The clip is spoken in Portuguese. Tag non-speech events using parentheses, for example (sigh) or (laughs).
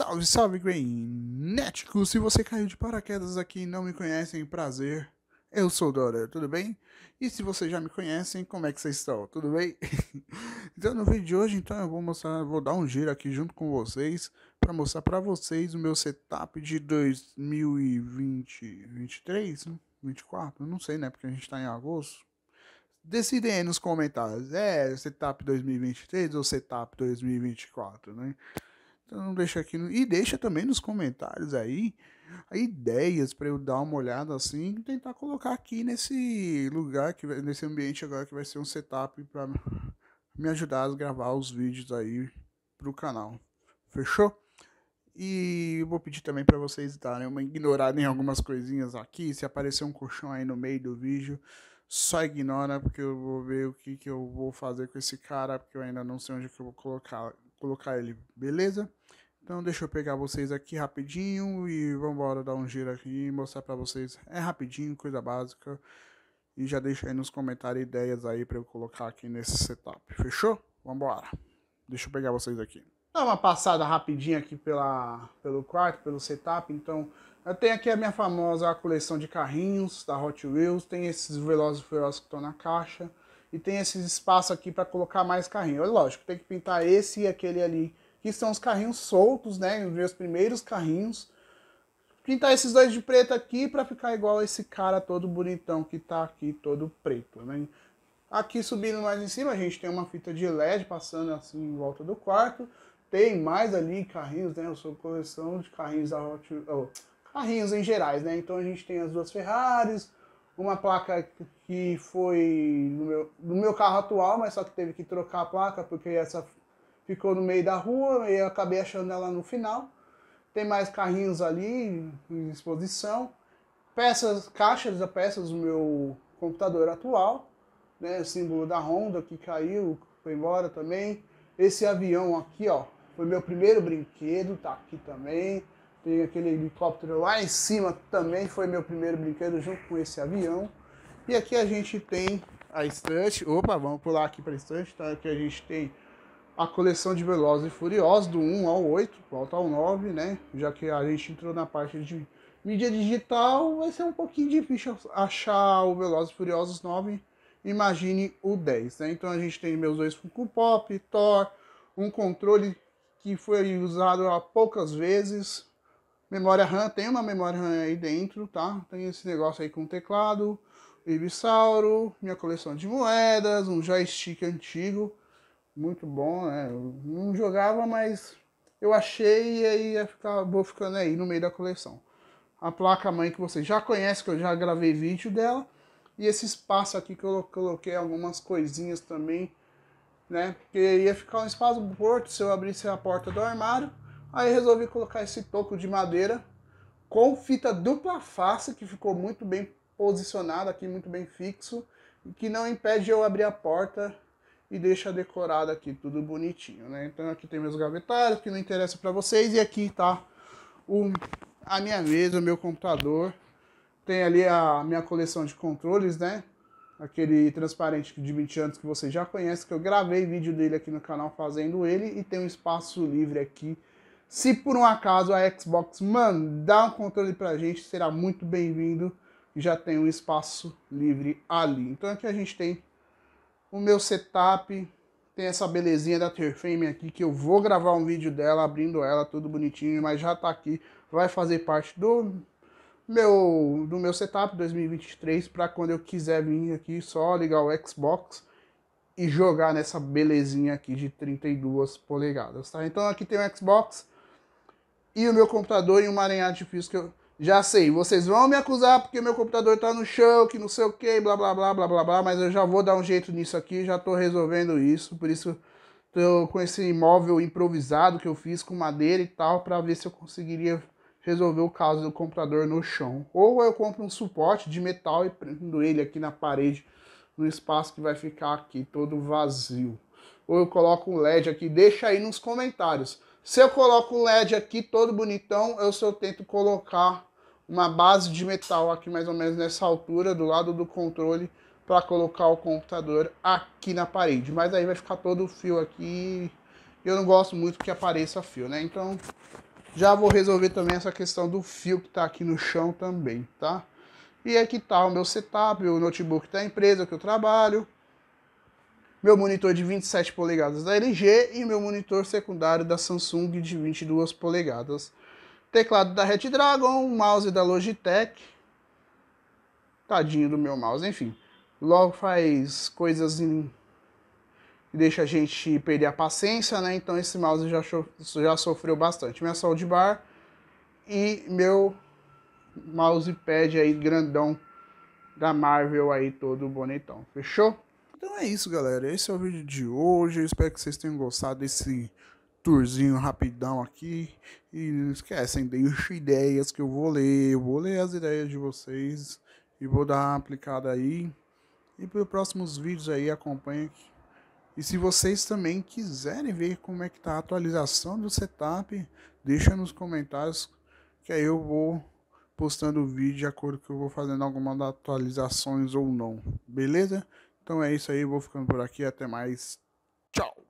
Salve, salve, Greenético! Se você caiu de paraquedas aqui e não me conhecem, é prazer. Eu sou o Dora, tudo bem? E se vocês já me conhecem, como é que vocês estão? Tudo bem? (laughs) então, no vídeo de hoje, então, eu vou mostrar, vou dar um giro aqui junto com vocês para mostrar para vocês o meu setup de 2020, 23, 24, não sei, né? Porque a gente está em agosto. Decidem aí nos comentários, é setup 2023 ou setup 2024, né? Então deixa aqui e deixa também nos comentários aí ideias para eu dar uma olhada assim, tentar colocar aqui nesse lugar que nesse ambiente agora que vai ser um setup para me ajudar a gravar os vídeos aí pro canal. Fechou? E vou pedir também para vocês darem uma ignorada em algumas coisinhas aqui. Se aparecer um colchão aí no meio do vídeo, só ignora, porque eu vou ver o que, que eu vou fazer com esse cara, porque eu ainda não sei onde que eu vou colocar colocar ele, beleza? Então deixa eu pegar vocês aqui rapidinho e vamos embora dar um giro aqui e mostrar para vocês. É rapidinho, coisa básica. E já deixa aí nos comentários ideias aí para eu colocar aqui nesse setup. Fechou? Vamos embora. Deixa eu pegar vocês aqui. Dá uma passada rapidinha aqui pela, pelo quarto, pelo setup. Então, eu tenho aqui a minha famosa coleção de carrinhos da Hot Wheels. Tem esses Velozes e Furiosos que estão na caixa e tem esse espaço aqui para colocar mais carrinho. lógico, tem que pintar esse e aquele ali, que são os carrinhos soltos, né? Os meus primeiros carrinhos. Pintar esses dois de preto aqui para ficar igual esse cara todo bonitão que tá aqui todo preto, né? Aqui subindo mais em cima, a gente tem uma fita de LED passando assim em volta do quarto. Tem mais ali carrinhos, né? Eu sou coleção de carrinhos da Hot... oh, carrinhos em gerais, né? Então a gente tem as duas Ferraris, uma placa que foi do meu, no meu carro atual, mas só que teve que trocar a placa porque essa ficou no meio da rua e eu acabei achando ela no final. Tem mais carrinhos ali em exposição, peças, caixas da peças do meu computador atual, né, o símbolo da Honda que caiu, foi embora também. Esse avião aqui, ó, foi meu primeiro brinquedo, tá aqui também. Peguei aquele helicóptero lá em cima, também foi meu primeiro brinquedo junto com esse avião. E aqui a gente tem a estante. Opa, vamos pular aqui para a estante, tá? Aqui a gente tem a coleção de Velozes e Furiosos, do 1 ao 8, volta ao 9, né? Já que a gente entrou na parte de mídia digital, vai ser um pouquinho difícil achar o Velozes e Furiosos 9, imagine o 10, né? Então a gente tem meus dois Funko Pop, Thor, um controle que foi usado há poucas vezes, Memória RAM, tem uma memória RAM aí dentro, tá? Tem esse negócio aí com teclado, Ibisauro, minha coleção de moedas, um joystick antigo, muito bom, né? Eu não jogava, mas eu achei e aí ia ficar, vou ficando aí no meio da coleção. A placa-mãe que você já conhece, que eu já gravei vídeo dela. E esse espaço aqui que eu coloquei algumas coisinhas também, né? Porque ia ficar um espaço morto se eu abrisse a porta do armário. Aí resolvi colocar esse toco de madeira com fita dupla face, que ficou muito bem posicionado aqui, muito bem fixo, que não impede eu abrir a porta e deixa decorado aqui tudo bonitinho, né? Então aqui tem meus gavetários, que não interessa para vocês, e aqui tá o, a minha mesa, o meu computador, tem ali a minha coleção de controles, né? Aquele transparente de 20 anos que vocês já conhecem, que eu gravei vídeo dele aqui no canal fazendo ele, e tem um espaço livre aqui se por um acaso a Xbox mandar um controle para a gente, será muito bem-vindo. Já tem um espaço livre ali. Então aqui a gente tem o meu setup. Tem essa belezinha da Terfame aqui que eu vou gravar um vídeo dela, abrindo ela, tudo bonitinho, mas já tá aqui. Vai fazer parte do meu, do meu setup 2023 para quando eu quiser vir aqui só ligar o Xbox e jogar nessa belezinha aqui de 32 polegadas, tá? Então aqui tem o Xbox, e o meu computador em um maranhão difícil que eu já sei. Vocês vão me acusar porque meu computador tá no chão, que não sei o que, blá blá blá blá blá blá, mas eu já vou dar um jeito nisso aqui, já tô resolvendo isso, por isso tô com esse imóvel improvisado que eu fiz com madeira e tal, para ver se eu conseguiria resolver o caso do computador no chão. Ou eu compro um suporte de metal e prendo ele aqui na parede, no espaço que vai ficar aqui todo vazio. Ou eu coloco um LED aqui, deixa aí nos comentários se eu coloco um LED aqui todo bonitão, eu só tento colocar uma base de metal aqui mais ou menos nessa altura, do lado do controle, para colocar o computador aqui na parede. Mas aí vai ficar todo o fio aqui, eu não gosto muito que apareça fio, né? Então, já vou resolver também essa questão do fio que está aqui no chão também, tá? E aqui está o meu setup, o notebook da empresa que eu trabalho meu monitor de 27 polegadas da LG e meu monitor secundário da Samsung de 22 polegadas. Teclado da Dragon, mouse da Logitech. Tadinho do meu mouse, enfim. Logo faz coisas em... e deixa a gente perder a paciência, né? Então esse mouse já, já sofreu bastante. Minha bar e meu mousepad aí grandão da Marvel aí todo bonitão. Fechou? Então é isso, galera. Esse é o vídeo de hoje. Eu espero que vocês tenham gostado desse tourzinho rapidão aqui. E não esquecem, deixem ideias que eu vou ler. Eu vou ler as ideias de vocês e vou dar uma aplicada aí. E para os próximos vídeos aí, acompanhe. E se vocês também quiserem ver como é que tá a atualização do setup, deixa nos comentários que aí eu vou postando o vídeo de acordo que eu vou fazendo das atualizações ou não. Beleza? Então é isso aí, vou ficando por aqui, até mais. Tchau!